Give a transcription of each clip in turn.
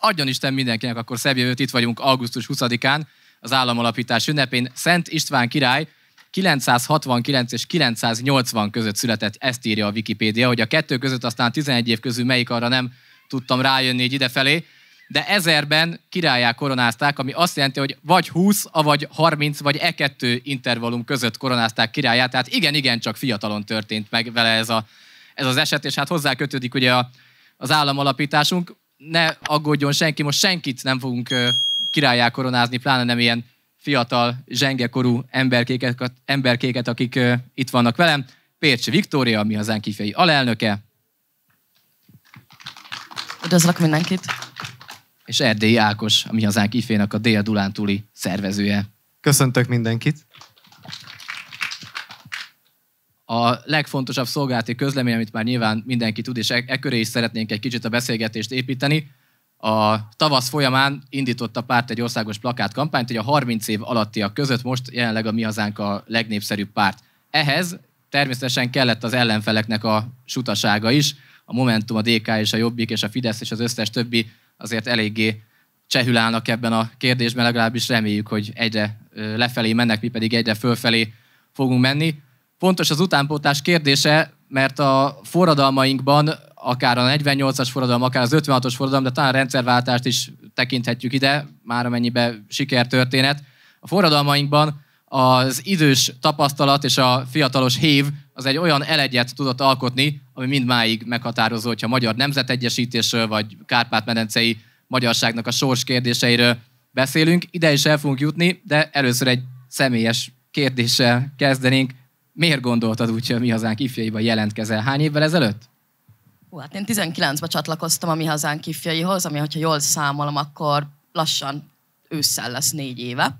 adjon Isten mindenkinek, akkor szebb jövőt, itt vagyunk augusztus 20-án, az államalapítás ünnepén. Szent István király 969 és 980 között született, ezt írja a Wikipédia, hogy a kettő között aztán 11 év közül melyik arra nem tudtam rájönni így idefelé, de ezerben királyá koronázták, ami azt jelenti, hogy vagy 20, vagy 30, vagy e kettő intervallum között koronázták királyát, tehát igen, igen, csak fiatalon történt meg vele ez, a, ez az eset, és hát hozzá kötődik ugye a, az államalapításunk ne aggódjon senki, most senkit nem fogunk királyá koronázni, pláne nem ilyen fiatal, zsengekorú emberkéket, emberkéket akik itt vannak velem. Pércsi Viktória, mi hazánk kifejei alelnöke. Üdvözlök mindenkit. És Erdélyi Ákos, a mi hazánk ifének a Dél-Dulántúli szervezője. Köszöntök mindenkit a legfontosabb szolgálati közlemény, amit már nyilván mindenki tud, és e, e köré is szeretnénk egy kicsit a beszélgetést építeni. A tavasz folyamán indított a párt egy országos plakátkampányt, hogy a 30 év alattiak között most jelenleg a Mi Hazánk a legnépszerűbb párt. Ehhez természetesen kellett az ellenfeleknek a sutasága is. A Momentum, a DK és a Jobbik és a Fidesz és az összes többi azért eléggé csehülálnak ebben a kérdésben, legalábbis reméljük, hogy egyre lefelé mennek, mi pedig egyre fölfelé fogunk menni Fontos az utánpótlás kérdése, mert a forradalmainkban, akár a 48-as forradalom, akár az 56-os forradalom, de talán a rendszerváltást is tekinthetjük ide, már amennyiben sikertörténet. A forradalmainkban az idős tapasztalat és a fiatalos hív az egy olyan elegyet tudott alkotni, ami mindmáig meghatározó, hogyha magyar nemzetegyesítésről vagy kárpát-medencei magyarságnak a sors kérdéseiről beszélünk. Ide is el fogunk jutni, de először egy személyes kérdéssel kezdenénk. Miért gondoltad úgy, hogy a Mi Hazánk ifjaiba jelentkezel? Hány évvel ezelőtt? Hú, hát én 19-ben csatlakoztam a Mi Hazánk ifjaihoz, ami, hogyha jól számolom, akkor lassan ősszel lesz négy éve.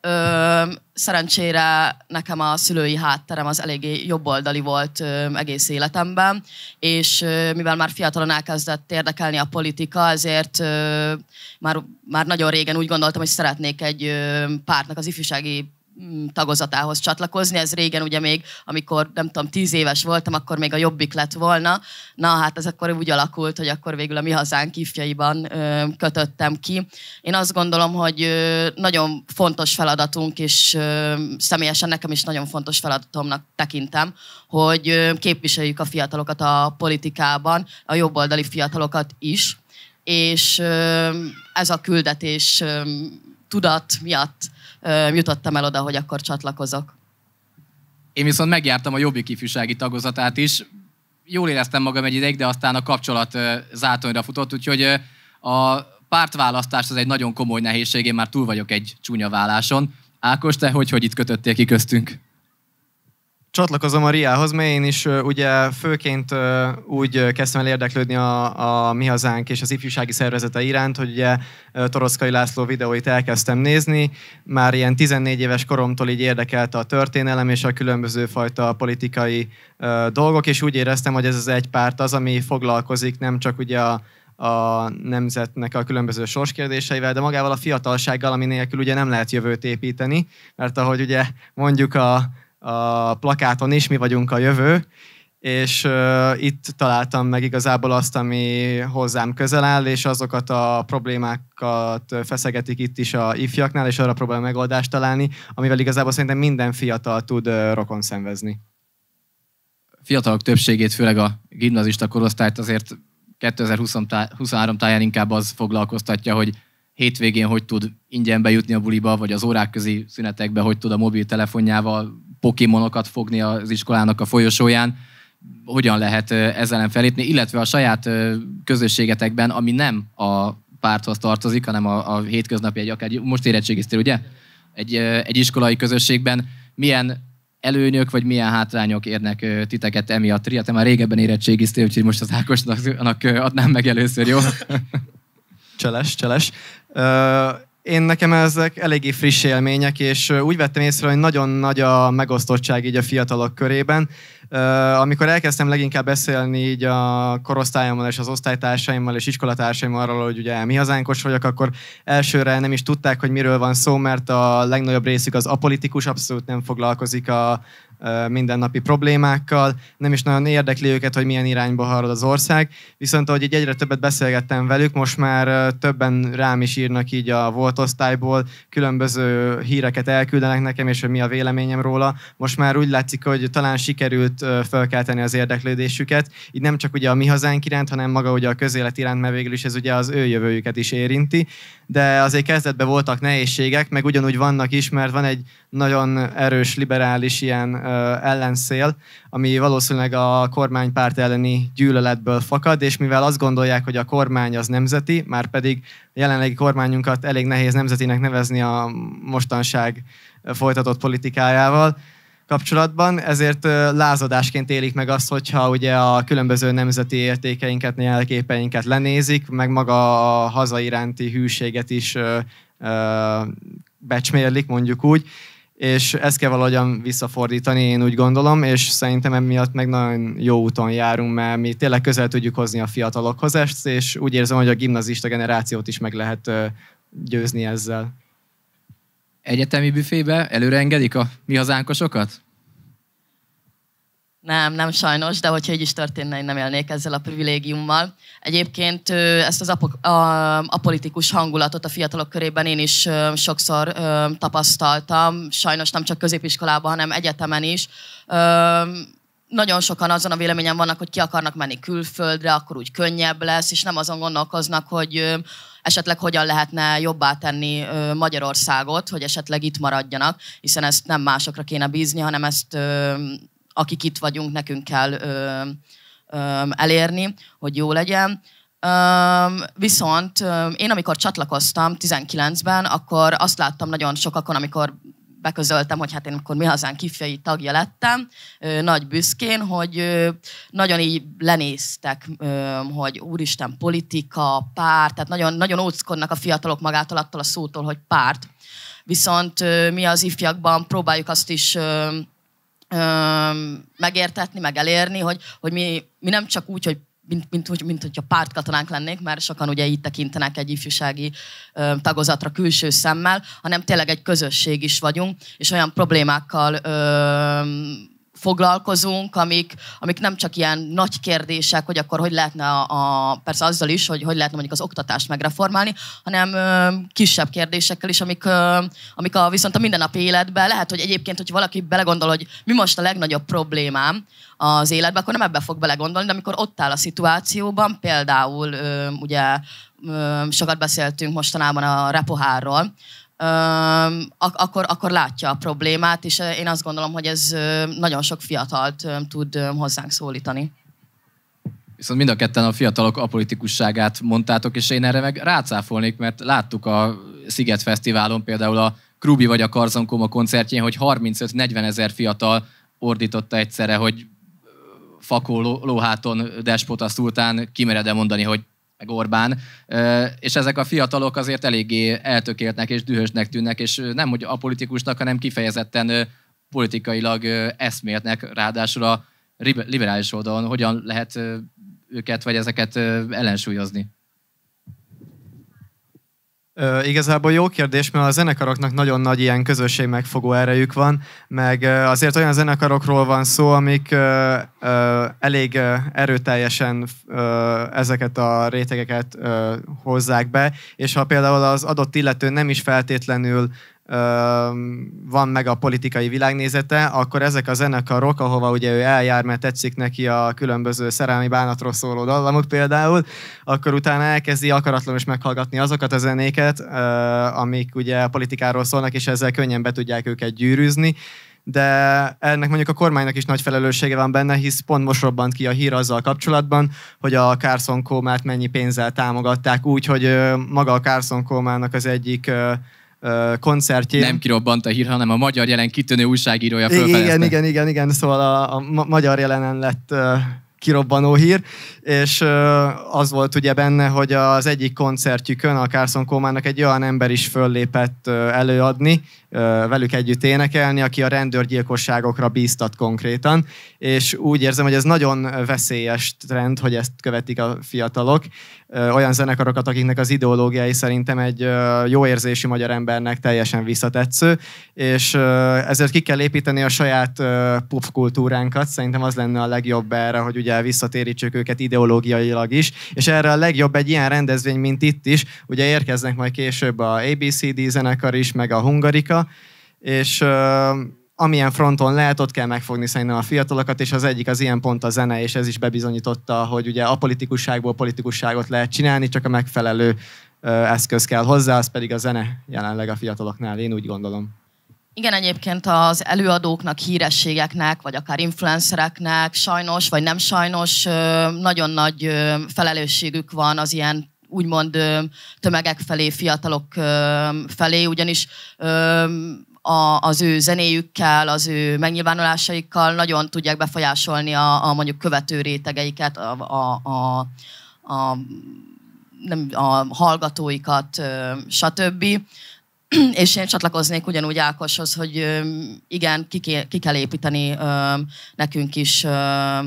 Ö, szerencsére nekem a szülői hátterem az eléggé jobboldali volt ö, egész életemben, és ö, mivel már fiatalon elkezdett érdekelni a politika, ezért ö, már, már nagyon régen úgy gondoltam, hogy szeretnék egy ö, pártnak az ifjúsági Mm, tagozatához csatlakozni. Ez régen ugye még, amikor nem tudom, tíz éves voltam, akkor még a jobbik lett volna. Na hát ez akkor úgy alakult, hogy akkor végül a mi hazánk ifjaiban ö, kötöttem ki. Én azt gondolom, hogy ö, nagyon fontos feladatunk, és ö, személyesen nekem is nagyon fontos feladatomnak tekintem, hogy ö, képviseljük a fiatalokat a politikában, a jobboldali fiatalokat is, és ö, ez a küldetés ö, tudat miatt jutottam el oda, hogy akkor csatlakozok. Én viszont megjártam a Jobbik ifjúsági tagozatát is. Jól éreztem magam egy ideig, de aztán a kapcsolat zátonyra futott, úgyhogy a pártválasztás az egy nagyon komoly nehézség, én már túl vagyok egy csúnya válláson. Ákos, te hogy, hogy itt kötöttél ki köztünk? Csatlakozom a Riához, mert én is ugye főként úgy kezdtem el érdeklődni a, a Mi Hazánk és az ifjúsági szervezete iránt, hogy ugye Toroszkai László videóit elkezdtem nézni, már ilyen 14 éves koromtól így érdekelte a történelem és a különböző fajta politikai dolgok, és úgy éreztem, hogy ez az egy párt az, ami foglalkozik nem csak ugye a a nemzetnek a különböző sorskérdéseivel, de magával a fiatalsággal, ami nélkül ugye nem lehet jövőt építeni, mert ahogy ugye mondjuk a, a plakáton is, mi vagyunk a jövő, és uh, itt találtam meg igazából azt, ami hozzám közel áll, és azokat a problémákat feszegetik itt is a ifjaknál, és arra próbál megoldást találni, amivel igazából szerintem minden fiatal tud uh, rokon szenvezni. Fiatalok többségét, főleg a gimnazista korosztályt azért 2023 táján inkább az foglalkoztatja, hogy hétvégén hogy tud ingyen bejutni a buliba, vagy az órák közi szünetekbe, hogy tud a mobiltelefonjával pokémonokat fogni az iskolának a folyosóján, hogyan lehet ezzel ellen felépni, illetve a saját közösségetekben, ami nem a párthoz tartozik, hanem a, a hétköznapi, egy akár most érettségiztél, ugye? Egy, egy iskolai közösségben milyen előnyök, vagy milyen hátrányok érnek titeket emiatt? Ria, te már régebben érettségiztél, úgyhogy most az Ákosnak adnám meg először, jó? cseles, cseles. Én nekem ezek eléggé friss élmények, és úgy vettem észre, hogy nagyon nagy a megosztottság így a fiatalok körében. Amikor elkezdtem leginkább beszélni így a korosztályommal és az osztálytársaimmal és iskolatársaimmal arról, hogy ugye mi hazánkos vagyok, akkor elsőre nem is tudták, hogy miről van szó, mert a legnagyobb részük az apolitikus, abszolút nem foglalkozik a, mindennapi problémákkal, nem is nagyon érdekli őket, hogy milyen irányba harad az ország, viszont ahogy így egyre többet beszélgettem velük, most már többen rám is írnak így a volt osztályból, különböző híreket elküldenek nekem, és hogy mi a véleményem róla. Most már úgy látszik, hogy talán sikerült felkelteni az érdeklődésüket, így nem csak ugye a mi hazánk iránt, hanem maga ugye a közélet iránt, mert végül is ez ugye az ő jövőjüket is érinti, de azért kezdetben voltak nehézségek, meg ugyanúgy vannak is, mert van egy nagyon erős liberális ilyen ellenszél, ami valószínűleg a kormánypárt elleni gyűlöletből fakad, és mivel azt gondolják, hogy a kormány az nemzeti, már pedig a jelenlegi kormányunkat elég nehéz nemzetinek nevezni a mostanság folytatott politikájával, kapcsolatban, ezért lázadásként élik meg azt, hogyha ugye a különböző nemzeti értékeinket, jelképeinket lenézik, meg maga a hazai iránti hűséget is becsmérlik, mondjuk úgy, és ezt kell valahogyan visszafordítani, én úgy gondolom, és szerintem emiatt meg nagyon jó úton járunk, mert mi tényleg közel tudjuk hozni a fiatalokhoz ezt, és úgy érzem, hogy a gimnazista generációt is meg lehet győzni ezzel. Egyetemi büfébe előre engedik a mi hazánkosokat? Nem, nem sajnos, de hogyha így is történne, én nem élnék ezzel a privilégiummal. Egyébként ezt az apok, a, apolitikus hangulatot a fiatalok körében én is ö, sokszor ö, tapasztaltam, sajnos nem csak középiskolában, hanem egyetemen is. Ö, nagyon sokan azon a véleményen vannak, hogy ki akarnak menni külföldre, akkor úgy könnyebb lesz, és nem azon gondolkoznak, hogy esetleg hogyan lehetne jobbá tenni Magyarországot, hogy esetleg itt maradjanak, hiszen ezt nem másokra kéne bízni, hanem ezt akik itt vagyunk, nekünk kell ö, ö, elérni, hogy jó legyen. Ö, viszont ö, én amikor csatlakoztam 19-ben, akkor azt láttam nagyon sokakon, amikor beközöltem, hogy hát én akkor mi hazán kifjai tagja lettem, ö, nagy büszkén, hogy ö, nagyon így lenéztek, ö, hogy úristen, politika, párt, tehát nagyon, nagyon óckodnak a fiatalok magától attól a szótól, hogy párt. Viszont ö, mi az ifjakban próbáljuk azt is ö, megértetni, meg elérni, hogy, hogy mi, mi nem csak úgy, hogy mint, mint, mint, mint hogyha pártkatonák lennénk, mert sokan ugye így tekintenek egy ifjúsági ö, tagozatra külső szemmel, hanem tényleg egy közösség is vagyunk, és olyan problémákkal ö, foglalkozunk, amik, amik nem csak ilyen nagy kérdések, hogy akkor hogy lehetne a, a persze azzal is, hogy hogy lehetne mondjuk az oktatást megreformálni, hanem ö, kisebb kérdésekkel is, amik, ö, amik a, viszont a mindennapi életben lehet, hogy egyébként, hogy valaki belegondol, hogy mi most a legnagyobb problémám az életben, akkor nem ebbe fog belegondolni, de amikor ott áll a szituációban, például ö, ugye sokat beszéltünk mostanában a repohárról, ak- akkor, akkor látja a problémát, és én azt gondolom, hogy ez nagyon sok fiatalt tud hozzánk szólítani. Viszont mind a ketten a fiatalok apolitikusságát mondtátok, és én erre meg rácáfolnék, mert láttuk a Sziget Fesztiválon például a Krubi vagy a Karzankoma koncertjén, hogy 35-40 ezer fiatal ordította egyszerre, hogy fakó lóháton despota szultán kimered-e mondani, hogy meg Orbán, és ezek a fiatalok azért eléggé eltökéltnek és dühösnek tűnnek, és nem hogy a politikusnak, hanem kifejezetten politikailag eszméltnek, ráadásul a liberális oldalon hogyan lehet őket vagy ezeket ellensúlyozni. Ö, igazából jó kérdés, mert a zenekaroknak nagyon nagy ilyen közösség megfogó erejük van, meg azért olyan zenekarokról van szó, amik ö, ö, elég erőteljesen ö, ezeket a rétegeket ö, hozzák be, és ha például az adott illető nem is feltétlenül van meg a politikai világnézete, akkor ezek a zenekarok, ahova ugye ő eljár, mert tetszik neki a különböző szerelmi bánatról szóló dallamok például, akkor utána elkezdi akaratlanul is meghallgatni azokat a zenéket, amik ugye a politikáról szólnak, és ezzel könnyen be tudják őket gyűrűzni de ennek mondjuk a kormánynak is nagy felelőssége van benne, hisz pont most robbant ki a hír azzal kapcsolatban, hogy a Carson Kómát mennyi pénzzel támogatták, úgy, hogy maga a Carson Kómának az egyik koncertjén. Nem kirobbant a hír, hanem a magyar jelen kitűnő újságírója fölfelezte. Igen, igen, igen, igen, szóval a, a magyar jelenen lett kirobbanó hír, és az volt ugye benne, hogy az egyik koncertjükön a Carson Kómának egy olyan ember is föllépett előadni, velük együtt énekelni, aki a rendőrgyilkosságokra bíztat konkrétan, és úgy érzem, hogy ez nagyon veszélyes trend, hogy ezt követik a fiatalok, olyan zenekarokat, akiknek az ideológiai szerintem egy jó érzési magyar embernek teljesen visszatetsző, és ezért ki kell építeni a saját popkultúránkat, szerintem az lenne a legjobb erre, hogy ugye visszatérítsük őket ideológiailag is, és erre a legjobb egy ilyen rendezvény, mint itt is, ugye érkeznek majd később a ABCD zenekar is, meg a Hungarika, és és amilyen fronton lehet, ott kell megfogni szerintem a fiatalokat, és az egyik az ilyen pont a zene, és ez is bebizonyította, hogy ugye a politikusságból politikusságot lehet csinálni, csak a megfelelő eszköz kell hozzá, az pedig a zene jelenleg a fiataloknál, én úgy gondolom. Igen, egyébként az előadóknak, hírességeknek, vagy akár influencereknek sajnos, vagy nem sajnos nagyon nagy felelősségük van az ilyen úgymond tömegek felé, fiatalok felé, ugyanis a, az ő zenéjükkel, az ő megnyilvánulásaikkal nagyon tudják befolyásolni a, a mondjuk követő rétegeiket, a, a, a, a, nem, a hallgatóikat, stb. És én csatlakoznék ugyanúgy Ákoshoz, hogy igen, ki, ki kell építeni nekünk is a,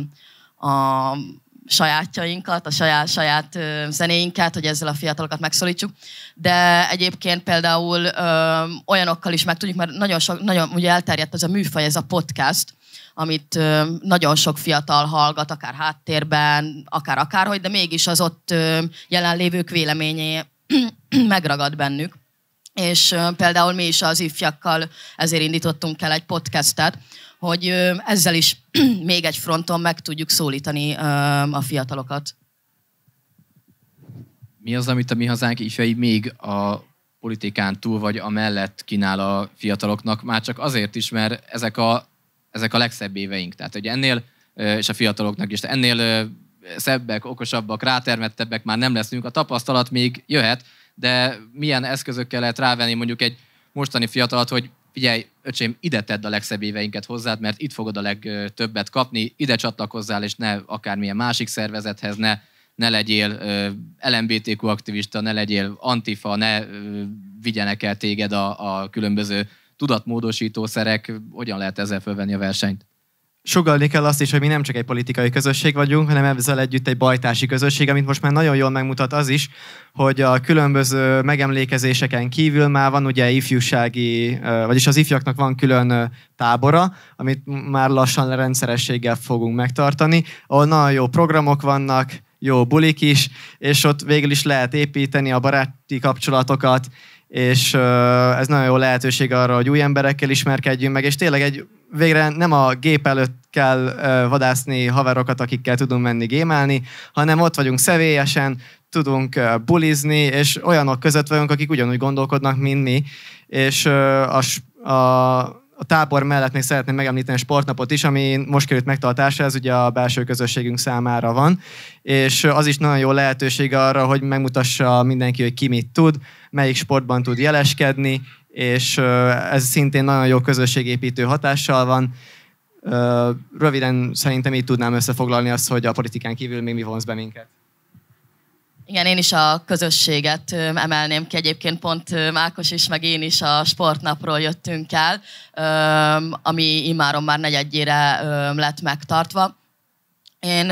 sajátjainkat, a saját, saját zenéinket, hogy ezzel a fiatalokat megszólítsuk. De egyébként például ö, olyanokkal is meg tudjuk, mert nagyon, sok, nagyon ugye elterjedt ez a műfaj, ez a podcast, amit ö, nagyon sok fiatal hallgat, akár háttérben, akár akárhogy, de mégis az ott ö, jelenlévők véleményé megragad bennük. És például mi is az ifjakkal ezért indítottunk el egy podcastet, hogy ezzel is még egy fronton meg tudjuk szólítani a fiatalokat. Mi az, amit a mi hazánk ifjai még a politikán túl vagy amellett kínál a fiataloknak, már csak azért is, mert ezek a, ezek a legszebb éveink. Tehát, hogy ennél, és a fiataloknak is, ennél szebbek, okosabbak, rátermettebbek már nem leszünk. A tapasztalat még jöhet, de milyen eszközökkel lehet rávenni mondjuk egy mostani fiatalat, hogy figyelj, öcsém, ide tedd a legszebb éveinket hozzád, mert itt fogod a legtöbbet kapni, ide csatlakozzál, és ne akármilyen másik szervezethez, ne, ne legyél LMBTQ aktivista, ne legyél antifa, ne vigyenek el téged a, a különböző tudatmódosítószerek. Hogyan lehet ezzel fölvenni a versenyt? sugalni kell azt is, hogy mi nem csak egy politikai közösség vagyunk, hanem ezzel együtt egy bajtási közösség, amit most már nagyon jól megmutat az is, hogy a különböző megemlékezéseken kívül már van ugye ifjúsági, vagyis az ifjaknak van külön tábora, amit már lassan rendszerességgel fogunk megtartani, ahol nagyon jó programok vannak, jó bulik is, és ott végül is lehet építeni a baráti kapcsolatokat, és ez nagyon jó lehetőség arra, hogy új emberekkel ismerkedjünk meg, és tényleg egy végre nem a gép előtt kell vadászni haverokat, akikkel tudunk menni gémelni, hanem ott vagyunk személyesen, tudunk bulizni, és olyanok között vagyunk, akik ugyanúgy gondolkodnak, mint mi, és a, a a tábor mellett még szeretném megemlíteni a sportnapot is, ami most került megtartásra, ez ugye a belső közösségünk számára van, és az is nagyon jó lehetőség arra, hogy megmutassa mindenki, hogy ki mit tud, melyik sportban tud jeleskedni, és ez szintén nagyon jó közösségépítő hatással van. Röviden szerintem így tudnám összefoglalni azt, hogy a politikán kívül még mi vonz be minket. Igen, én is a közösséget emelném ki. Egyébként pont Mákos is, meg én is a sportnapról jöttünk el, ami immáron már negyedjére lett megtartva. Én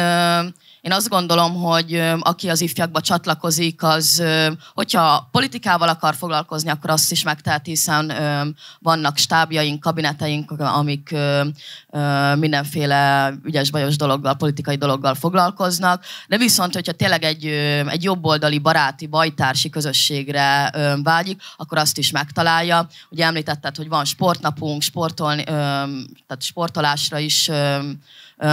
én azt gondolom, hogy aki az ifjakba csatlakozik, az, hogyha politikával akar foglalkozni, akkor azt is megtehet, hiszen vannak stábjaink, kabineteink, amik mindenféle ügyes-bajos dologgal, politikai dologgal foglalkoznak. De viszont, hogyha tényleg egy, egy jobboldali, baráti, bajtársi közösségre vágyik, akkor azt is megtalálja. Ugye említetted, hogy van sportnapunk, sportolni, tehát sportolásra is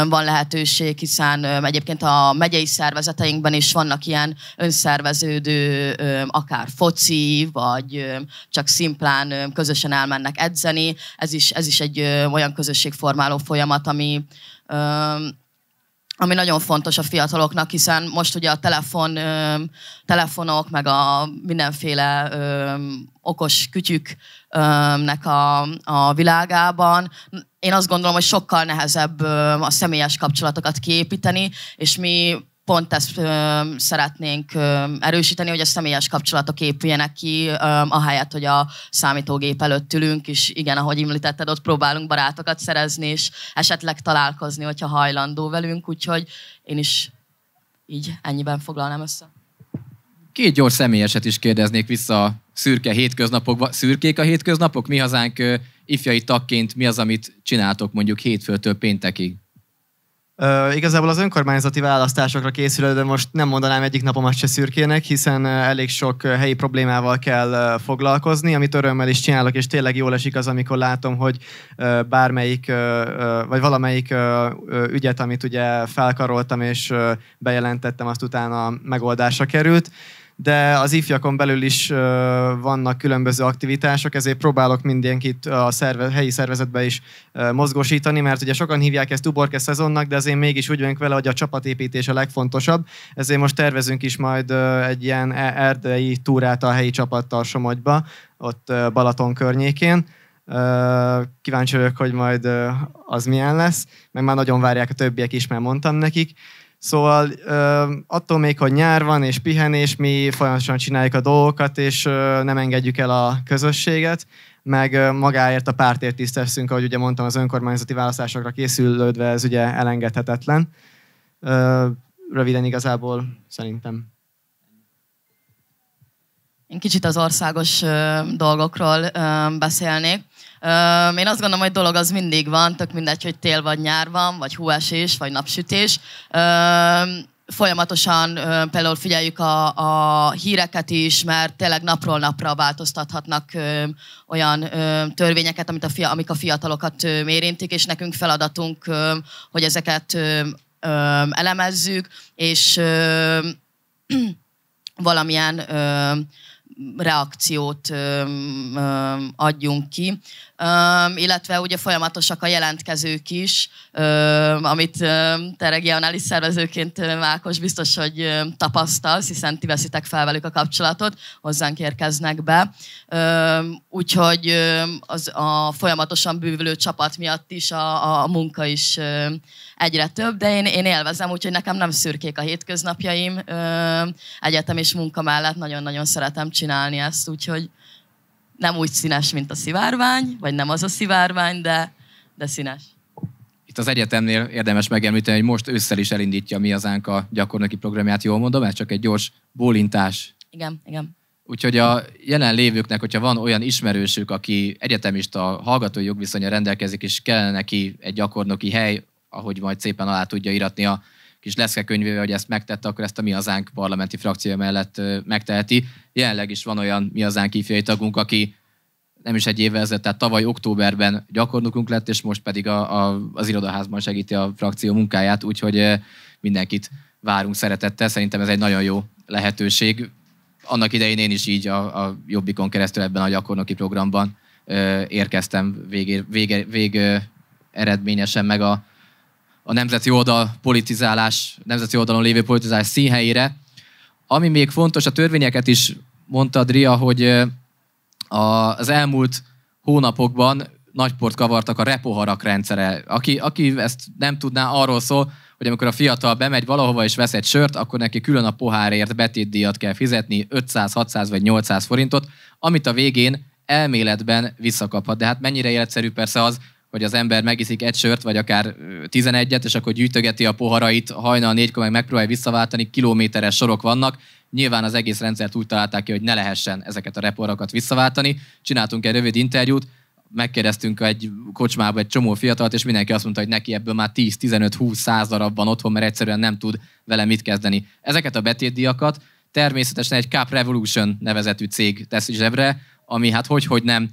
van lehetőség, hiszen egyébként a megyei szervezeteinkben is vannak ilyen önszerveződő, akár foci, vagy csak szimplán közösen elmennek edzeni. Ez is, ez is egy olyan közösségformáló folyamat, ami ami nagyon fontos a fiataloknak, hiszen most ugye a telefon, ö, telefonok, meg a mindenféle ö, okos kütyüknek a, a világában én azt gondolom, hogy sokkal nehezebb a személyes kapcsolatokat kiépíteni, és mi pont ezt ö, szeretnénk ö, erősíteni, hogy a személyes kapcsolatok épüljenek ki, ö, ahelyett, hogy a számítógép előtt ülünk, és igen, ahogy említetted, ott próbálunk barátokat szerezni, és esetleg találkozni, hogyha hajlandó velünk, úgyhogy én is így ennyiben foglalnám össze két gyors személyeset is kérdeznék vissza a szürke hétköznapokba. Szürkék a hétköznapok? Mi hazánk ifjai tagként mi az, amit csináltok mondjuk hétfőtől péntekig? Ö, igazából az önkormányzati választásokra készülő, de most nem mondanám egyik napomat se szürkének, hiszen elég sok helyi problémával kell foglalkozni, amit örömmel is csinálok, és tényleg jól esik az, amikor látom, hogy bármelyik, vagy valamelyik ügyet, amit ugye felkaroltam és bejelentettem, azt utána megoldásra került de az ifjakon belül is vannak különböző aktivitások, ezért próbálok mindenkit a szerve, helyi szervezetbe is mozgósítani, mert ugye sokan hívják ezt uborke szezonnak, de azért mégis úgy vagyunk vele, hogy a csapatépítés a legfontosabb, ezért most tervezünk is majd egy ilyen e- erdei túrát a helyi csapattal Somogyba, ott Balaton környékén. Kíváncsi vagyok, hogy majd az milyen lesz, meg már nagyon várják a többiek is, mert mondtam nekik. Szóval attól még, hogy nyár van és pihenés, mi folyamatosan csináljuk a dolgokat, és nem engedjük el a közösséget, meg magáért a pártért tisztelszünk, ahogy ugye mondtam, az önkormányzati választásokra készülődve ez ugye elengedhetetlen. Röviden igazából szerintem. Én kicsit az országos dolgokról beszélnék. Én azt gondolom, hogy dolog az mindig van, tök mindegy, hogy tél vagy nyár van, vagy hóesés, vagy napsütés folyamatosan például figyeljük a, a híreket is, mert tényleg napról napra változtathatnak olyan törvényeket, amit a fia, amik a fiatalokat érintik, és nekünk feladatunk, hogy ezeket elemezzük, és valamilyen reakciót adjunk ki illetve ugye folyamatosak a jelentkezők is, amit um, te regionális szervezőként, Mákos, biztos, hogy um, tapasztalsz, hiszen ti veszitek fel velük a kapcsolatot, hozzánk érkeznek be. úgyhogy az a folyamatosan bővülő csapat miatt is a, a munka is egyre több, de én, én élvezem, úgyhogy nekem nem szürkék a hétköznapjaim. egyetem és munka mellett nagyon-nagyon szeretem csinálni ezt, úgyhogy nem úgy színes, mint a szivárvány, vagy nem az a szivárvány, de, de színes. Itt az egyetemnél érdemes megemlíteni, hogy most ősszel is elindítja mi hazánk a gyakornoki programját, jól mondom, ez csak egy gyors bólintás. Igen, igen. Úgyhogy a jelenlévőknek, hogyha van olyan ismerősük, aki egyetemista hallgatói jogviszonya rendelkezik, és kellene neki egy gyakornoki hely, ahogy majd szépen alá tudja iratni a kis könyvével, hogy ezt megtette, akkor ezt a mi hazánk parlamenti frakciója mellett megteheti. Jelenleg is van olyan mi hazánk ifjai tagunk, aki nem is egy évvel ezelőtt, tehát tavaly októberben gyakornokunk lett, és most pedig a, a, az irodaházban segíti a frakció munkáját, úgyhogy mindenkit várunk szeretettel. Szerintem ez egy nagyon jó lehetőség. Annak idején én is így a, a Jobbikon keresztül ebben a gyakornoki programban ö, érkeztem végé, vége, vég, vég eredményesen meg a a nemzeti oldal politizálás, nemzeti oldalon lévő politizálás színhelyére. Ami még fontos, a törvényeket is mondta Dria, hogy az elmúlt hónapokban nagyport kavartak a repoharak rendszere. Aki, aki ezt nem tudná, arról szól, hogy amikor a fiatal bemegy valahova és vesz egy sört, akkor neki külön a pohárért betétdíjat kell fizetni, 500, 600 vagy 800 forintot, amit a végén elméletben visszakaphat. De hát mennyire életszerű persze az, hogy az ember megiszik egy sört, vagy akár 11-et, és akkor gyűjtögeti a poharait, hajnal négykor meg megpróbálja visszaváltani, kilométeres sorok vannak. Nyilván az egész rendszert úgy találták ki, hogy ne lehessen ezeket a reporokat visszaváltani. Csináltunk egy rövid interjút, megkérdeztünk egy kocsmába egy csomó fiatalt, és mindenki azt mondta, hogy neki ebből már 10-15-20 darabban otthon, mert egyszerűen nem tud vele mit kezdeni. Ezeket a betétdiakat természetesen egy Cap Revolution nevezetű cég tesz zsebre, ami hát hogy, hogy nem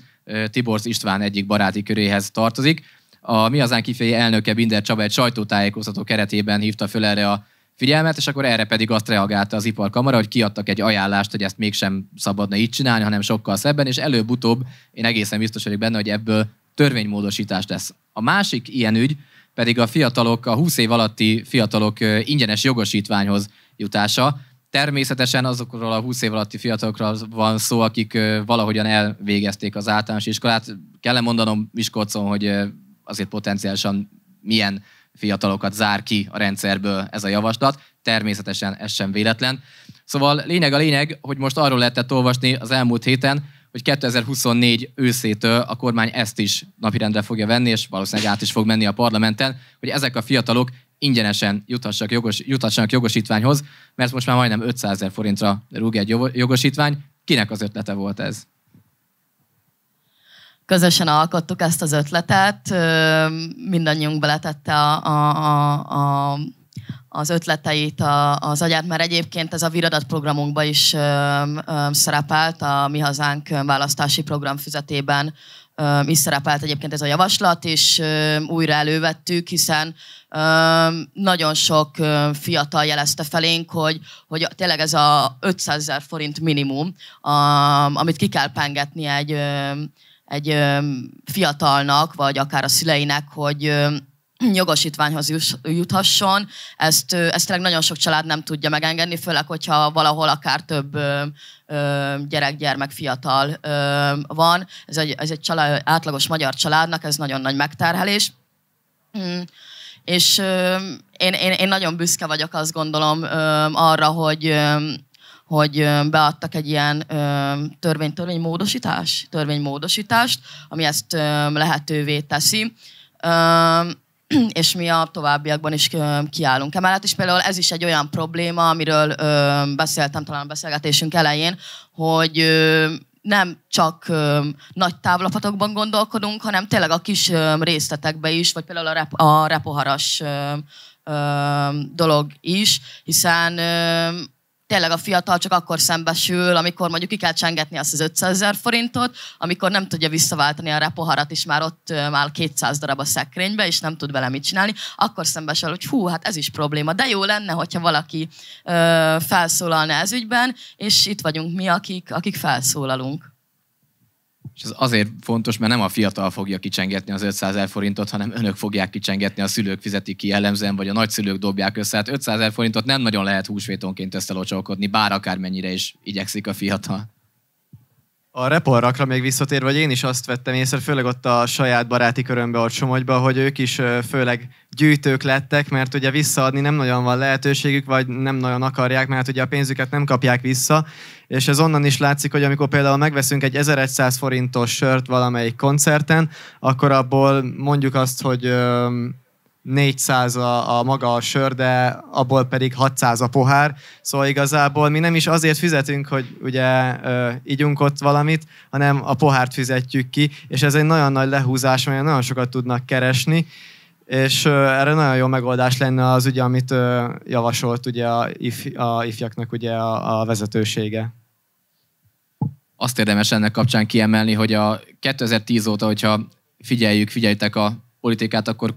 Tiborz István egyik baráti köréhez tartozik. A Mi Hazán kifejé elnöke Binder Csaba egy sajtótájékoztató keretében hívta föl erre a figyelmet, és akkor erre pedig azt reagálta az iparkamara, hogy kiadtak egy ajánlást, hogy ezt mégsem szabadna így csinálni, hanem sokkal szebben, és előbb-utóbb én egészen biztos vagyok benne, hogy ebből törvénymódosítás lesz. A másik ilyen ügy pedig a fiatalok, a 20 év alatti fiatalok ingyenes jogosítványhoz jutása. Természetesen azokról a 20 év alatti fiatalokról van szó, akik valahogyan elvégezték az általános iskolát. Kell mondanom Miskolcon, hogy azért potenciálisan milyen fiatalokat zár ki a rendszerből ez a javaslat. Természetesen ez sem véletlen. Szóval lényeg a lényeg, hogy most arról lehetett olvasni az elmúlt héten, hogy 2024 őszétől a kormány ezt is napirendre fogja venni, és valószínűleg át is fog menni a parlamenten, hogy ezek a fiatalok ingyenesen juthassak jogos, juthassanak jogosítványhoz, mert most már majdnem 500 ezer forintra rúg egy jogosítvány. Kinek az ötlete volt ez? Közösen alkottuk ezt az ötletet, mindannyiunk beletette a, a, a, az ötleteit a, az agyát, mert egyébként ez a viradat programunkban is ö, ö, szerepelt, a Mi Hazánk választási program füzetében is szerepelt egyébként ez a javaslat, és újra elővettük, hiszen nagyon sok fiatal jelezte felénk, hogy, hogy tényleg ez a 500 ezer forint minimum, amit ki kell pengetni egy, egy fiatalnak, vagy akár a szüleinek, hogy jogosítványhoz juthasson. Ezt, ezt tényleg nagyon sok család nem tudja megengedni, főleg, hogyha valahol akár több gyerek, gyermek, fiatal van. Ez egy, ez egy család, átlagos magyar családnak, ez nagyon nagy megterhelés. Mm. És én, én, én nagyon büszke vagyok, azt gondolom, arra, hogy hogy beadtak egy ilyen törvény, törvénymódosítás, törvénymódosítást, ami ezt lehetővé teszi. és mi a továbbiakban is kiállunk emellett. És például ez is egy olyan probléma, amiről beszéltem talán a beszélgetésünk elején, hogy nem csak nagy távlapatokban gondolkodunk, hanem tényleg a kis részletekbe is, vagy például a, rep, a repoharas dolog is, hiszen tényleg a fiatal csak akkor szembesül, amikor mondjuk ki kell csengetni azt az 500 ezer forintot, amikor nem tudja visszaváltani a repoharat, és már ott már 200 darab a szekrénybe, és nem tud vele mit csinálni, akkor szembesül, hogy hú, hát ez is probléma. De jó lenne, hogyha valaki ö, felszólalna ez ügyben, és itt vagyunk mi, akik, akik felszólalunk. És ez azért fontos, mert nem a fiatal fogja kicsengetni az 500 ezer forintot, hanem önök fogják kicsengetni, a szülők fizetik ki jellemzően, vagy a nagyszülők dobják össze. Hát 500 ezer forintot nem nagyon lehet húsvétonként összelocsolkodni, bár akármennyire is igyekszik a fiatal. A reporrakra még visszatérve, hogy én is azt vettem észre, főleg ott a saját baráti körömbe, ott Somogyba, hogy ők is főleg gyűjtők lettek, mert ugye visszaadni nem nagyon van lehetőségük, vagy nem nagyon akarják, mert ugye a pénzüket nem kapják vissza, és ez onnan is látszik, hogy amikor például megveszünk egy 1100 forintos sört valamelyik koncerten, akkor abból mondjuk azt, hogy 400 a, a maga a sör, de abból pedig 600 a pohár. Szóval igazából mi nem is azért fizetünk, hogy ugye ö, ígyunk ott valamit, hanem a pohárt fizetjük ki, és ez egy nagyon nagy lehúzás, mert nagyon sokat tudnak keresni, és ö, erre nagyon jó megoldás lenne az ugye, amit ö, javasolt ugye a, if, a ifjaknak ugye a, a vezetősége azt érdemes ennek kapcsán kiemelni, hogy a 2010 óta, hogyha figyeljük, figyeljtek a politikát, akkor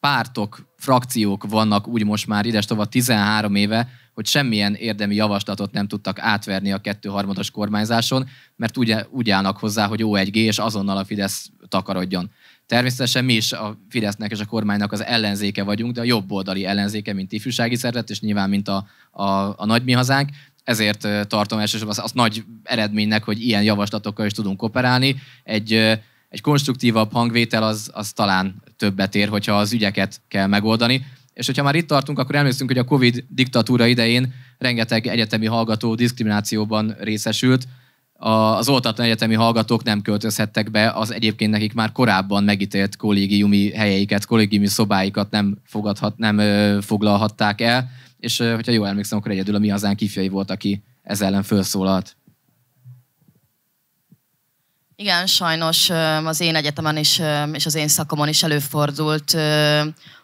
pártok, frakciók vannak úgy most már ides tovább 13 éve, hogy semmilyen érdemi javaslatot nem tudtak átverni a kettőharmados kormányzáson, mert ugye, úgy állnak hozzá, hogy O1G, és azonnal a Fidesz takarodjon. Természetesen mi is a Fidesznek és a kormánynak az ellenzéke vagyunk, de a oldali ellenzéke, mint ifjúsági szervezet, és nyilván, mint a, a, a nagy mi hazánk. Ezért tartom elsősorban azt, azt nagy eredménynek, hogy ilyen javaslatokkal is tudunk operálni. Egy egy konstruktívabb hangvétel az, az talán többet ér, hogyha az ügyeket kell megoldani. És hogyha már itt tartunk, akkor emlékszünk, hogy a Covid diktatúra idején rengeteg egyetemi hallgató diszkriminációban részesült. Az oltatlan egyetemi hallgatók nem költözhettek be, az egyébként nekik már korábban megítélt kollégiumi helyeiket, kollégiumi szobáikat nem, fogadhat, nem foglalhatták el, és hogyha jól emlékszem, akkor egyedül a mi hazánk kifjai volt, aki ez ellen felszólalt. Igen, sajnos az én egyetemen is, és az én szakomon is előfordult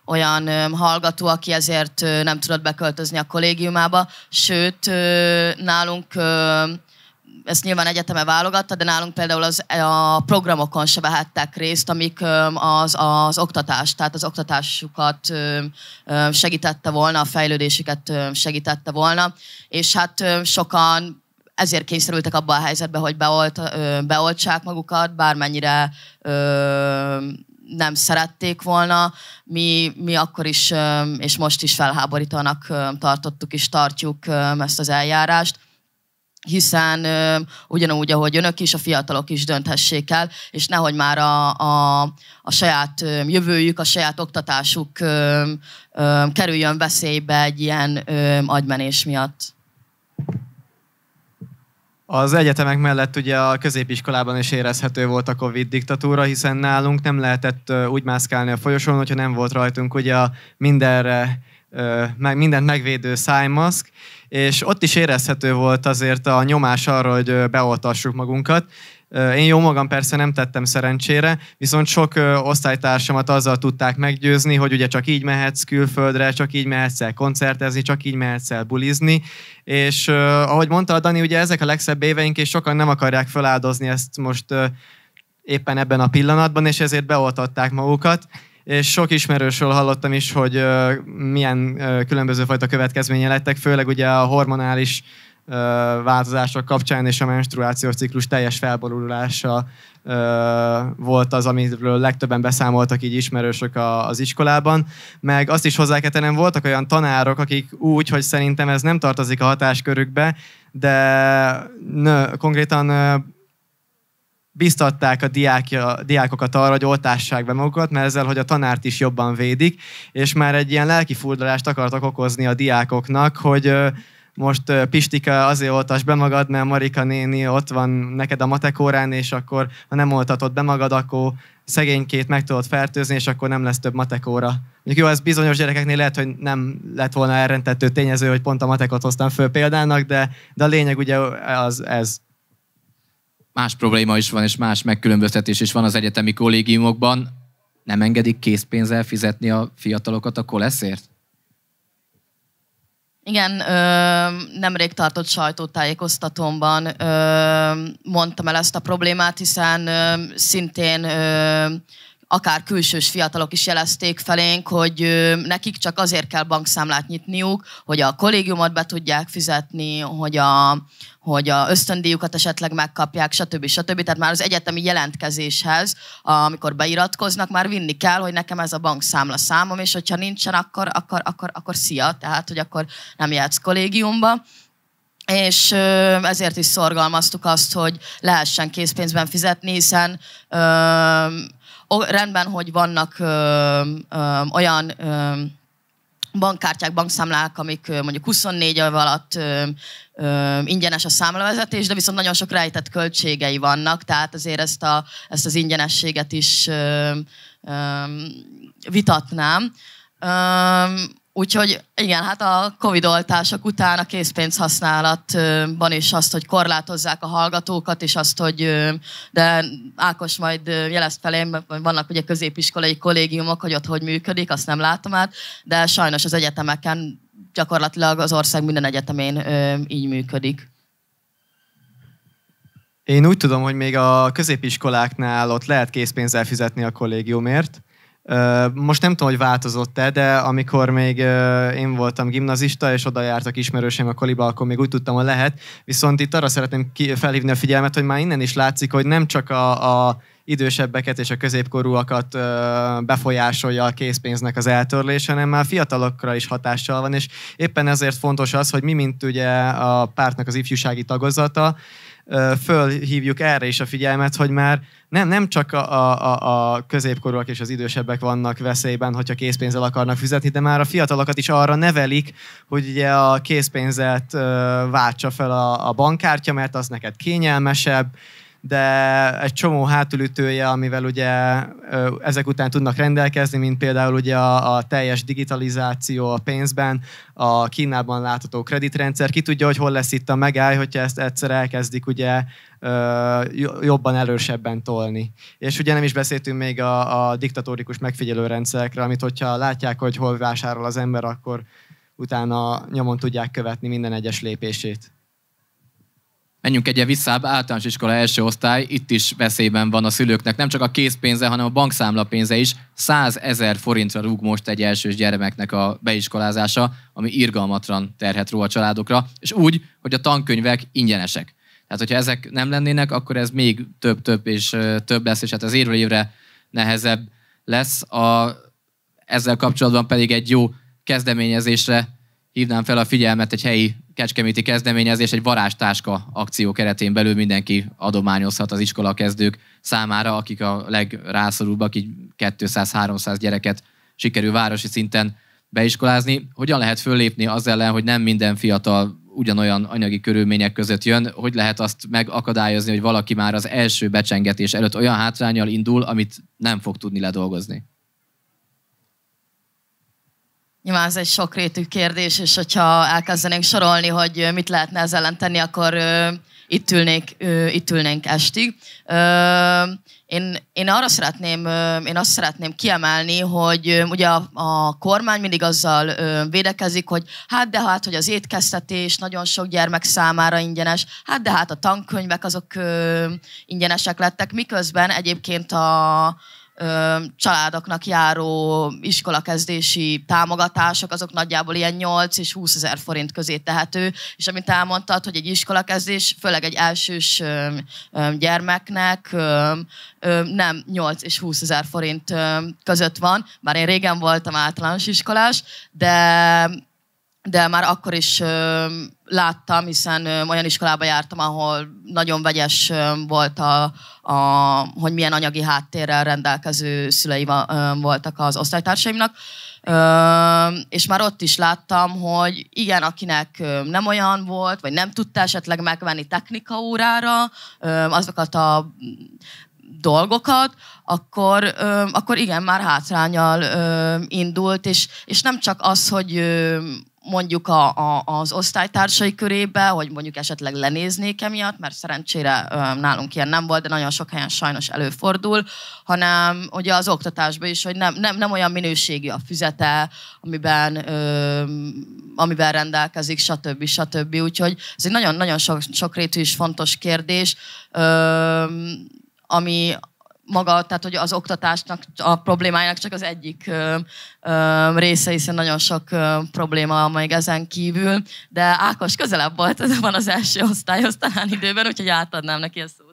olyan hallgató, aki ezért nem tudott beköltözni a kollégiumába, sőt, nálunk ezt nyilván egyeteme válogatta, de nálunk például az, a programokon se vehettek részt, amik az, az oktatást, tehát az oktatásukat segítette volna, a fejlődésüket segítette volna, és hát sokan ezért kényszerültek abba a helyzetbe, hogy beolt, ö, beoltsák magukat, bármennyire ö, nem szerették volna. Mi, mi akkor is, ö, és most is felháborítanak ö, tartottuk és tartjuk ö, ezt az eljárást hiszen ö, ugyanúgy, ahogy önök is, a fiatalok is dönthessék el, és nehogy már a, a, a saját jövőjük, a saját oktatásuk ö, ö, kerüljön veszélybe egy ilyen ö, agymenés miatt. Az egyetemek mellett ugye a középiskolában is érezhető volt a Covid diktatúra, hiszen nálunk nem lehetett úgy mászkálni a folyosón, hogyha nem volt rajtunk ugye a mindenre, meg mindent megvédő szájmaszk, és ott is érezhető volt azért a nyomás arra, hogy beoltassuk magunkat, én jó magam persze nem tettem szerencsére, viszont sok osztálytársamat azzal tudták meggyőzni, hogy ugye csak így mehetsz külföldre, csak így mehetsz el koncertezni, csak így mehetsz el bulizni, és ahogy mondta a Dani, ugye ezek a legszebb éveink, és sokan nem akarják feláldozni ezt most éppen ebben a pillanatban, és ezért beoltatták magukat és sok ismerősről hallottam is, hogy milyen különböző fajta következménye lettek, főleg ugye a hormonális változások kapcsán, és a menstruáció ciklus teljes felborulása volt az, amiről legtöbben beszámoltak így ismerősök a, az iskolában. Meg azt is hozzá kell voltak olyan tanárok, akik úgy, hogy szerintem ez nem tartozik a hatáskörükbe, de nő, konkrétan biztatták a diákja, diákokat arra, hogy oltássák be magukat, mert ezzel, hogy a tanárt is jobban védik, és már egy ilyen lelki furdalást akartak okozni a diákoknak, hogy most Pistika azért oltas be magad, mert Marika néni ott van neked a matekórán, és akkor ha nem oltatod be magad, akkor szegénykét meg tudod fertőzni, és akkor nem lesz több matekóra. Mondjuk jó, ez bizonyos gyerekeknél lehet, hogy nem lett volna elrendtető tényező, hogy pont a matekot hoztam föl példának, de, de a lényeg ugye az ez más probléma is van, és más megkülönböztetés is van az egyetemi kollégiumokban. Nem engedik készpénzzel fizetni a fiatalokat a koleszért? Igen, ö, nemrég tartott sajtótájékoztatómban ö, mondtam el ezt a problémát, hiszen ö, szintén ö, akár külsős fiatalok is jelezték felénk, hogy nekik csak azért kell bankszámlát nyitniuk, hogy a kollégiumot be tudják fizetni, hogy a, hogy a ösztöndíjukat esetleg megkapják, stb. stb. Tehát már az egyetemi jelentkezéshez, amikor beiratkoznak, már vinni kell, hogy nekem ez a bankszámla számom, és hogyha nincsen, akkor, akkor, akkor, akkor szia, tehát, hogy akkor nem játsz kollégiumba és ezért is szorgalmaztuk azt, hogy lehessen készpénzben fizetni, hiszen rendben, hogy vannak ö, ö, olyan ö, bankkártyák, bankszámlák, amik mondjuk 24 év alatt ö, ö, ingyenes a számlavezetés, de viszont nagyon sok rejtett költségei vannak, tehát azért ezt, a, ezt az ingyenességet is ö, ö, vitatnám. Ö, Úgyhogy igen, hát a Covid oltások után a készpénz használatban is azt, hogy korlátozzák a hallgatókat, és azt, hogy de Ákos majd jelezt felém, vannak ugye középiskolai kollégiumok, hogy ott hogy működik, azt nem látom át, de sajnos az egyetemeken gyakorlatilag az ország minden egyetemén így működik. Én úgy tudom, hogy még a középiskoláknál ott lehet készpénzzel fizetni a kollégiumért, most nem tudom, hogy változott-e, de amikor még én voltam gimnazista, és oda jártak ismerőseim a koliba, akkor még úgy tudtam, hogy lehet. Viszont itt arra szeretném felhívni a figyelmet, hogy már innen is látszik, hogy nem csak a, a idősebbeket és a középkorúakat befolyásolja a készpénznek az eltörlése, hanem már fiatalokra is hatással van, és éppen ezért fontos az, hogy mi, mint ugye a pártnak az ifjúsági tagozata, fölhívjuk erre is a figyelmet, hogy már nem, nem csak a, a, a középkorúak és az idősebbek vannak veszélyben, hogyha készpénzzel akarnak fizetni, de már a fiatalokat is arra nevelik, hogy ugye a készpénzet váltsa fel a, a bankkártya, mert az neked kényelmesebb, de egy csomó hátulütője, amivel ugye ezek után tudnak rendelkezni, mint például ugye a, a teljes digitalizáció a pénzben, a Kínában látható kreditrendszer, ki tudja, hogy hol lesz itt a megáll, hogyha ezt egyszer elkezdik ugye jobban erősebben tolni. És ugye nem is beszéltünk még a, a diktatórikus megfigyelő rendszerekre, amit hogyha látják, hogy hol vásárol az ember, akkor utána nyomon tudják követni minden egyes lépését menjünk egy vissza, általános iskola első osztály, itt is veszélyben van a szülőknek, nem csak a készpénze, hanem a bankszámla pénze is. 100 ezer forintra rúg most egy elsős gyermeknek a beiskolázása, ami irgalmatlan terhet ró a családokra, és úgy, hogy a tankönyvek ingyenesek. Tehát, hogyha ezek nem lennének, akkor ez még több-több és több lesz, és hát az évről évre nehezebb lesz. A, ezzel kapcsolatban pedig egy jó kezdeményezésre hívnám fel a figyelmet egy helyi kecskeméti kezdeményezés, egy varázstáska akció keretén belül mindenki adományozhat az iskola kezdők számára, akik a legrászorúbbak, így 200-300 gyereket sikerül városi szinten beiskolázni. Hogyan lehet föllépni az ellen, hogy nem minden fiatal ugyanolyan anyagi körülmények között jön, hogy lehet azt megakadályozni, hogy valaki már az első becsengetés előtt olyan hátrányjal indul, amit nem fog tudni ledolgozni? Nyilván ez egy sokrétű kérdés, és hogyha elkezdenénk sorolni, hogy mit lehetne ezzel ellen tenni, akkor itt, ülnék, itt ülnénk estig. én, én arra szeretném, én azt szeretném kiemelni, hogy ugye a, a kormány mindig azzal védekezik, hogy hát de hát, hogy az étkeztetés nagyon sok gyermek számára ingyenes, hát de hát a tankönyvek azok ingyenesek lettek, miközben egyébként a családoknak járó iskolakezdési támogatások, azok nagyjából ilyen 8 és 20 ezer forint közé tehető, és amit elmondtad, hogy egy iskolakezdés, főleg egy elsős gyermeknek nem 8 és 20 ezer forint között van, bár én régen voltam általános iskolás, de de már akkor is láttam, hiszen olyan iskolába jártam, ahol nagyon vegyes volt, a, a, hogy milyen anyagi háttérrel rendelkező szülei voltak az osztálytársaimnak. és már ott is láttam, hogy igen, akinek nem olyan volt, vagy nem tudta esetleg megvenni technika órára, azokat a dolgokat, akkor, ö, akkor igen, már hátrányal ö, indult, és, és nem csak az, hogy ö, mondjuk a, a, az osztálytársai körébe, hogy mondjuk esetleg lenéznék emiatt, mert szerencsére nálunk ilyen nem volt, de nagyon sok helyen sajnos előfordul, hanem ugye az oktatásban is, hogy nem, nem, nem olyan minőségi a füzete, amiben, ö, amiben rendelkezik, stb. stb. Úgyhogy ez egy nagyon-nagyon sok, sokrétű és fontos kérdés, ö, ami, maga, tehát hogy az oktatásnak a problémájának csak az egyik ö, ö, része, hiszen nagyon sok ö, probléma még ezen kívül, de Ákos közelebb volt, ez van az első osztályhoz talán időben, úgyhogy átadnám neki a szót.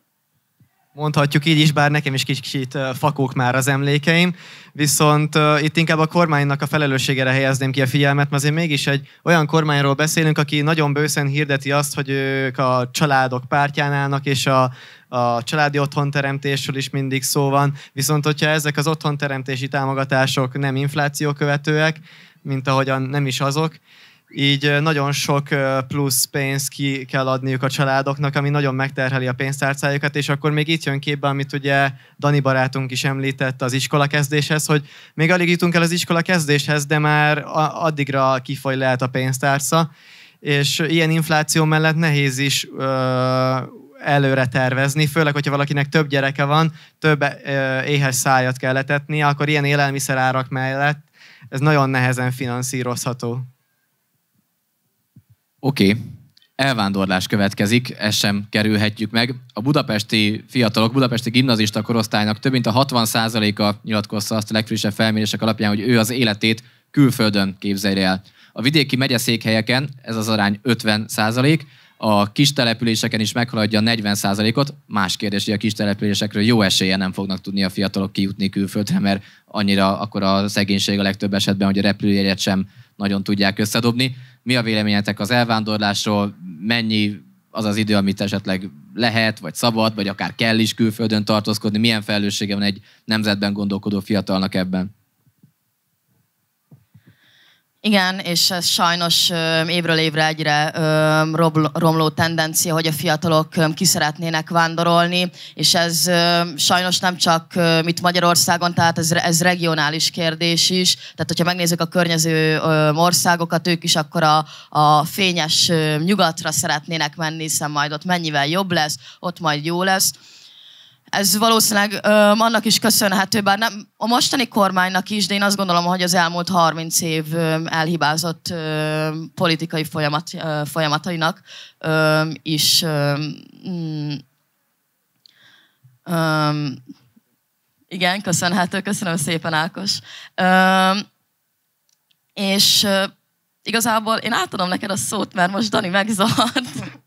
Mondhatjuk így is, bár nekem is kicsit fakók már az emlékeim, viszont itt inkább a kormánynak a felelősségére helyezném ki a figyelmet, mert azért mégis egy olyan kormányról beszélünk, aki nagyon bőszen hirdeti azt, hogy ők a családok pártján állnak, és a, a családi otthonteremtésről is mindig szó van, viszont hogyha ezek az otthonteremtési támogatások nem infláció követőek, mint ahogyan nem is azok, így nagyon sok plusz pénzt ki kell adniuk a családoknak, ami nagyon megterheli a pénztárcájukat, és akkor még itt jön képbe, amit ugye Dani barátunk is említett az iskola kezdéshez, hogy még alig jutunk el az iskola kezdéshez, de már addigra kifoly lehet a pénztárca, és ilyen infláció mellett nehéz is előre tervezni, főleg, hogyha valakinek több gyereke van, több éhes szájat kell letetni, akkor ilyen élelmiszerárak mellett ez nagyon nehezen finanszírozható. Oké, okay. elvándorlás következik, ezt sem kerülhetjük meg. A budapesti fiatalok, budapesti gimnazista korosztálynak több mint a 60%-a nyilatkozta azt a legfrissebb felmérések alapján, hogy ő az életét külföldön képzelje el. A vidéki megyeszékhelyeken ez az arány 50 százalék, a kis településeken is meghaladja 40 százalékot. Más kérdés, hogy a kis településekről jó esélye nem fognak tudni a fiatalok kijutni külföldre, mert annyira akkor a szegénység a legtöbb esetben, hogy a repülőjegyet sem nagyon tudják összedobni. Mi a véleményetek az elvándorlásról? Mennyi az az idő, amit esetleg lehet, vagy szabad, vagy akár kell is külföldön tartózkodni? Milyen felelőssége van egy nemzetben gondolkodó fiatalnak ebben? Igen, és ez sajnos évről évre egyre romló tendencia, hogy a fiatalok ki szeretnének vándorolni, és ez sajnos nem csak mit Magyarországon, tehát ez, ez regionális kérdés is. Tehát, hogyha megnézzük a környező országokat, ők is akkor a, a fényes nyugatra szeretnének menni, hiszen majd ott mennyivel jobb lesz, ott majd jó lesz ez valószínűleg öm, annak is köszönhető, bár nem a mostani kormánynak is, de én azt gondolom, hogy az elmúlt 30 év öm, elhibázott öm, politikai folyamat, öm, folyamatainak öm, is öm, mm, öm, igen, köszönhető, köszönöm szépen Ákos. Öm, és öm, igazából én átadom neked a szót, mert most Dani megzavart.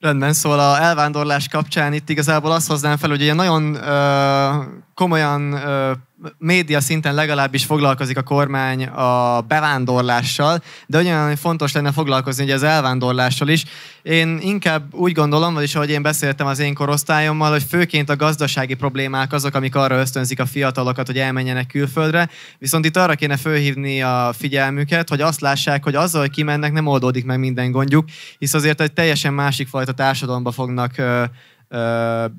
Rendben, szóval a elvándorlás kapcsán itt igazából azt hoznám fel, hogy ilyen nagyon ö, komolyan ö, média szinten legalábbis foglalkozik a kormány a bevándorlással, de olyan fontos lenne foglalkozni ugye az elvándorlással is. Én inkább úgy gondolom, vagyis ahogy én beszéltem az én korosztályommal, hogy főként a gazdasági problémák azok, amik arra ösztönzik a fiatalokat, hogy elmenjenek külföldre, viszont itt arra kéne fölhívni a figyelmüket, hogy azt lássák, hogy azzal, hogy kimennek, nem oldódik meg minden gondjuk, hisz azért egy teljesen másik fajta társadalomba fognak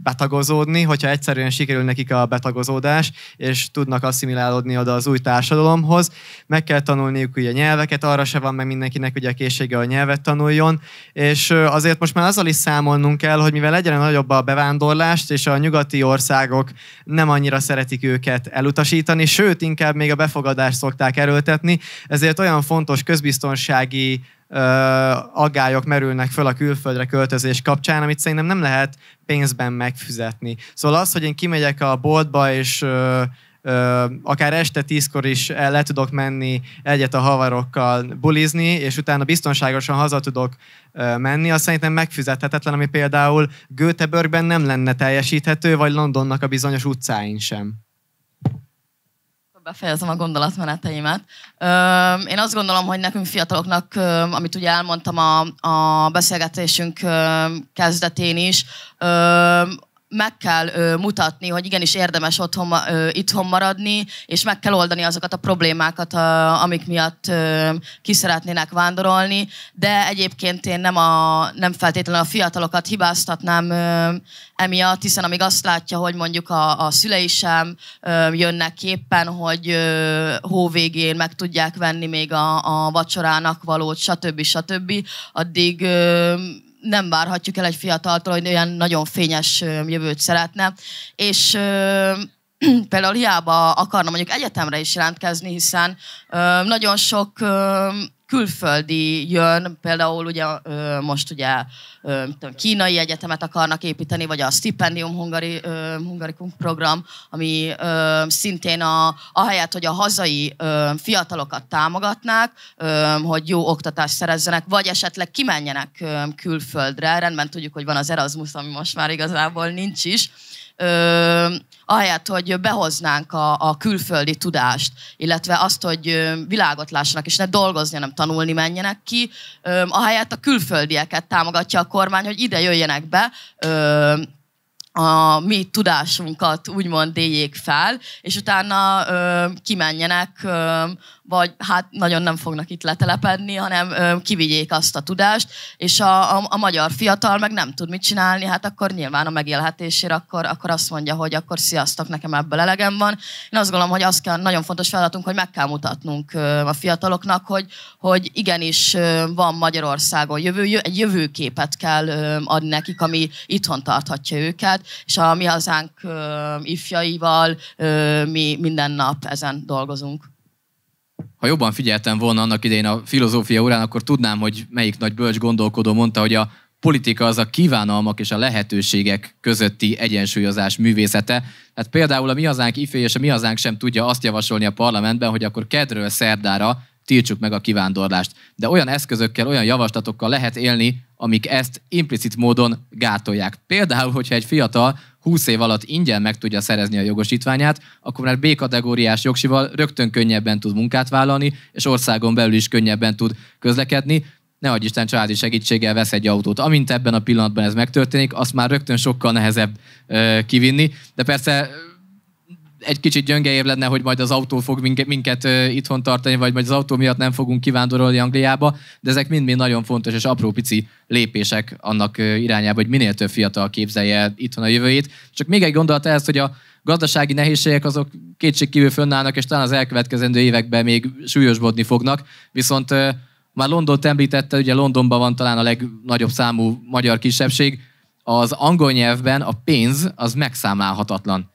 betagozódni, hogyha egyszerűen sikerül nekik a betagozódás, és tudnak asszimilálódni oda az új társadalomhoz. Meg kell tanulniuk ugye nyelveket, arra se van meg mindenkinek ugye a készsége, a nyelvet tanuljon, és azért most már azzal is számolnunk kell, hogy mivel egyre nagyobb a bevándorlást, és a nyugati országok nem annyira szeretik őket elutasítani, sőt, inkább még a befogadást szokták erőltetni, ezért olyan fontos közbiztonsági aggályok merülnek föl a külföldre költözés kapcsán, amit szerintem nem lehet pénzben megfizetni. Szóval az, hogy én kimegyek a boltba, és ö, ö, akár este tízkor is el le tudok menni egyet a havarokkal bulizni, és utána biztonságosan haza tudok ö, menni, az szerintem megfizethetetlen, ami például Göteborgben nem lenne teljesíthető, vagy Londonnak a bizonyos utcáin sem befejezem a gondolatmeneteimet. Én azt gondolom, hogy nekünk fiataloknak, amit ugye elmondtam a, a beszélgetésünk kezdetén is, meg kell ö, mutatni, hogy igenis érdemes otthon, ö, itthon maradni, és meg kell oldani azokat a problémákat, a, amik miatt ö, ki szeretnének vándorolni, de egyébként én nem, a, nem feltétlenül a fiatalokat hibáztatnám ö, emiatt, hiszen amíg azt látja, hogy mondjuk a, a szülei sem ö, jönnek éppen, hogy ö, végén meg tudják venni még a, a vacsorának valót, stb. stb., addig ö, nem várhatjuk el egy fiataltól, hogy olyan nagyon fényes jövőt szeretne, és például hiába akarna mondjuk egyetemre is jelentkezni, hiszen nagyon sok külföldi jön, például ugye most ugye kínai egyetemet akarnak építeni, vagy a Stipendium Hungari, Hungarikum program, ami szintén a, ahelyett, hogy a hazai fiatalokat támogatnák, hogy jó oktatást szerezzenek, vagy esetleg kimenjenek külföldre, rendben tudjuk, hogy van az Erasmus, ami most már igazából nincs is, ö, ahelyett, hogy behoznánk a, a külföldi tudást, illetve azt, hogy világot lássanak, és ne dolgozni, hanem tanulni menjenek ki, ö, ahelyett a külföldieket támogatja a kormány, hogy ide jöjjenek be, ö, a mi tudásunkat úgymond déljék fel, és utána ö, kimenjenek ö, vagy hát nagyon nem fognak itt letelepedni, hanem ö, kivigyék azt a tudást, és a, a, a magyar fiatal meg nem tud mit csinálni, hát akkor nyilván a megélhetésére akkor, akkor azt mondja, hogy akkor sziasztok, nekem ebből elegem van. Én azt gondolom, hogy az kell, nagyon fontos feladatunk, hogy meg kell mutatnunk ö, a fiataloknak, hogy, hogy igenis ö, van Magyarországon jövő, jö, egy jövőképet kell ö, adni nekik, ami itthon tarthatja őket, és a mi hazánk ö, ifjaival ö, mi minden nap ezen dolgozunk ha jobban figyeltem volna annak idején a filozófia órán, akkor tudnám, hogy melyik nagy bölcs gondolkodó mondta, hogy a politika az a kívánalmak és a lehetőségek közötti egyensúlyozás művészete. Tehát például a mi hazánk ifjé és a mi hazánk sem tudja azt javasolni a parlamentben, hogy akkor kedről szerdára tiltsuk meg a kivándorlást. De olyan eszközökkel, olyan javaslatokkal lehet élni, amik ezt implicit módon gátolják. Például, hogyha egy fiatal 20 év alatt ingyen meg tudja szerezni a jogosítványát, akkor már B-kategóriás jogsival rögtön könnyebben tud munkát vállalni, és országon belül is könnyebben tud közlekedni. Ne adj Isten családi segítséggel vesz egy autót. Amint ebben a pillanatban ez megtörténik, azt már rögtön sokkal nehezebb ö, kivinni. De persze egy kicsit év lenne, hogy majd az autó fog minket, minket itthon tartani, vagy majd az autó miatt nem fogunk kivándorolni Angliába, de ezek mind-mind nagyon fontos és apró pici lépések annak irányába, hogy minél több fiatal képzelje itthon a jövőjét. Csak még egy gondolat ehhez, hogy a gazdasági nehézségek azok kétségkívül fönnállnak, és talán az elkövetkezendő években még súlyosbodni fognak, viszont már Londont említette, ugye Londonban van talán a legnagyobb számú magyar kisebbség, az angol nyelvben a pénz az megszámlálhatatlan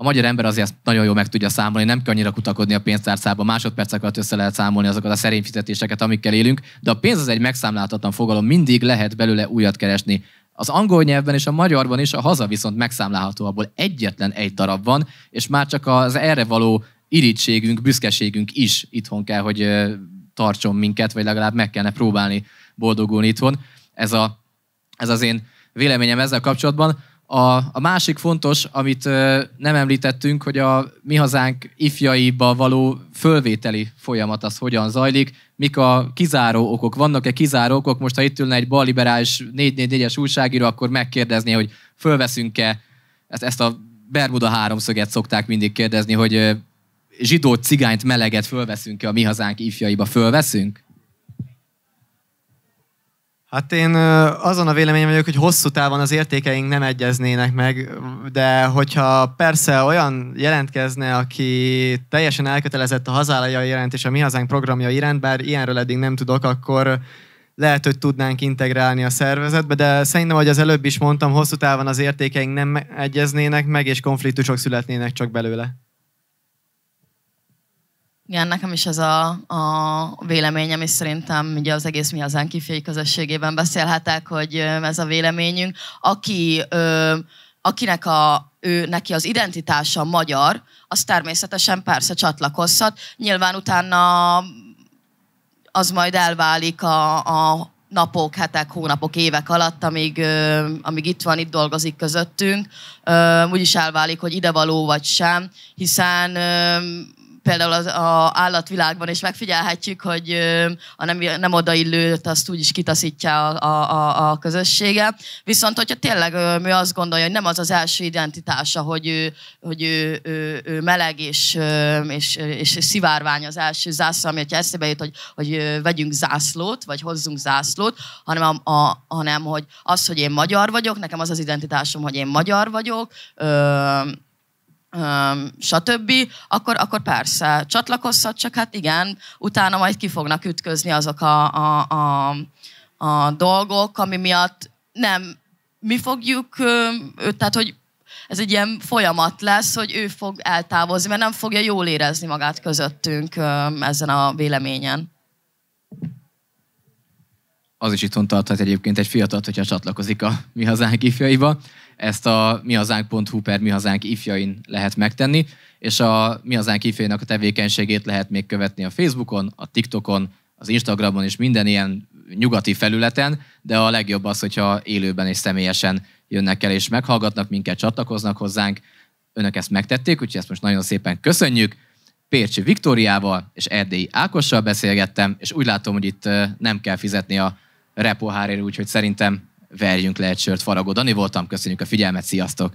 a magyar ember azért ezt nagyon jól meg tudja számolni, nem kell annyira kutakodni a pénztárcába, másodpercek alatt össze lehet számolni azokat a szerény fizetéseket, amikkel élünk, de a pénz az egy megszámláltatlan fogalom, mindig lehet belőle újat keresni. Az angol nyelvben és a magyarban is a haza viszont megszámlálható, abból egyetlen egy darab van, és már csak az erre való irítségünk, büszkeségünk is itthon kell, hogy tartson minket, vagy legalább meg kellene próbálni boldogulni itthon. Ez, a, ez az én véleményem ezzel kapcsolatban. A, a másik fontos, amit ö, nem említettünk, hogy a mi hazánk ifjaiba való fölvételi folyamat az hogyan zajlik, mik a kizáró okok, vannak-e kizáró okok, most ha itt ülne egy balliberális 444-es újságíró, akkor megkérdezné, hogy fölveszünk-e ezt, ezt a Bermuda háromszöget szokták mindig kérdezni, hogy zsidó cigányt, meleget fölveszünk-e a mi hazánk ifjaiba, fölveszünk? Hát én azon a véleményem vagyok, hogy hosszú távon az értékeink nem egyeznének meg, de hogyha persze olyan jelentkezne, aki teljesen elkötelezett a hazája iránt és a mi hazánk programja iránt, bár ilyenről eddig nem tudok, akkor lehet, hogy tudnánk integrálni a szervezetbe, de szerintem, ahogy az előbb is mondtam, hosszú távon az értékeink nem egyeznének meg, és konfliktusok születnének csak belőle. Igen, nekem is ez a, a véleményem, és szerintem ugye az egész mi az enkifélyi közösségében beszélhetek, hogy ez a véleményünk. Aki, ö, akinek a, ő, neki az identitása magyar, az természetesen persze csatlakozhat. Nyilván utána az majd elválik a, a napok, hetek, hónapok, évek alatt, amíg, ö, amíg itt van, itt dolgozik közöttünk, ö, úgyis elválik, hogy idevaló vagy sem, hiszen ö, például az a állatvilágban is megfigyelhetjük, hogy a nem, nem odaillőt azt úgyis kitaszítja a, a, a közössége. Viszont, hogyha tényleg mi azt gondolja, hogy nem az az első identitása, hogy ő, hogy ő, ő, ő meleg és, és, és szivárvány az első zászló, ami hogyha eszébe jut, hogy, hogy vegyünk zászlót, vagy hozzunk zászlót, hanem, a, a, hanem hogy az, hogy én magyar vagyok, nekem az az identitásom, hogy én magyar vagyok, ö, öm, stb., akkor, akkor persze csatlakozhat, csak hát igen, utána majd ki fognak ütközni azok a, a, a, a dolgok, ami miatt nem mi fogjuk, ö, tehát hogy ez egy ilyen folyamat lesz, hogy ő fog eltávozni, mert nem fogja jól érezni magát közöttünk ö, ezen a véleményen. Az is itthon tarthat egyébként egy fiatalt, hogyha csatlakozik a mi hazánk ifjaiba. Ezt a mihazánk.hu per mihazánk ifjain lehet megtenni, és a Mi Hazánk ifjainak a tevékenységét lehet még követni a Facebookon, a TikTokon, az Instagramon és minden ilyen nyugati felületen, de a legjobb az, hogyha élőben és személyesen jönnek el és meghallgatnak minket, csatlakoznak hozzánk. Önök ezt megtették, úgyhogy ezt most nagyon szépen köszönjük. Pércsi Viktóriával és Erdélyi Ákossal beszélgettem, és úgy látom, hogy itt nem kell fizetni a repohárért, úgyhogy szerintem verjünk egy sört faragó. Dani voltam, köszönjük a figyelmet, sziasztok!